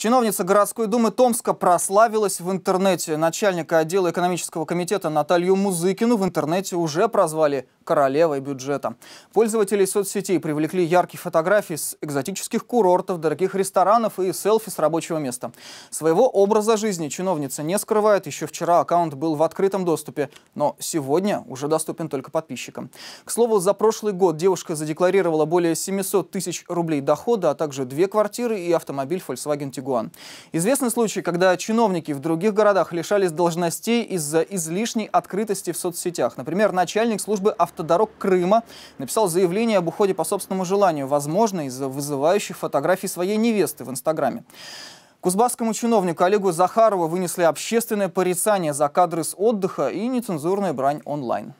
Чиновница городской думы Томска прославилась в интернете. Начальника отдела экономического комитета Наталью Музыкину в интернете уже прозвали королевой бюджета. Пользователей соцсетей привлекли яркие фотографии с экзотических курортов, дорогих ресторанов и селфи с рабочего места. Своего образа жизни чиновница не скрывает. Еще вчера аккаунт был в открытом доступе, но сегодня уже доступен только подписчикам. К слову, за прошлый год девушка задекларировала более 700 тысяч рублей дохода, а также две квартиры и автомобиль Volkswagen Tiguan. Известны случаи, когда чиновники в других городах лишались должностей из-за излишней открытости в соцсетях. Например, начальник службы авто автодорог Крыма написал заявление об уходе по собственному желанию, возможно, из-за вызывающих фотографий своей невесты в Инстаграме. Кузбасскому чиновнику Олегу Захарову вынесли общественное порицание за кадры с отдыха и нецензурная брань онлайн.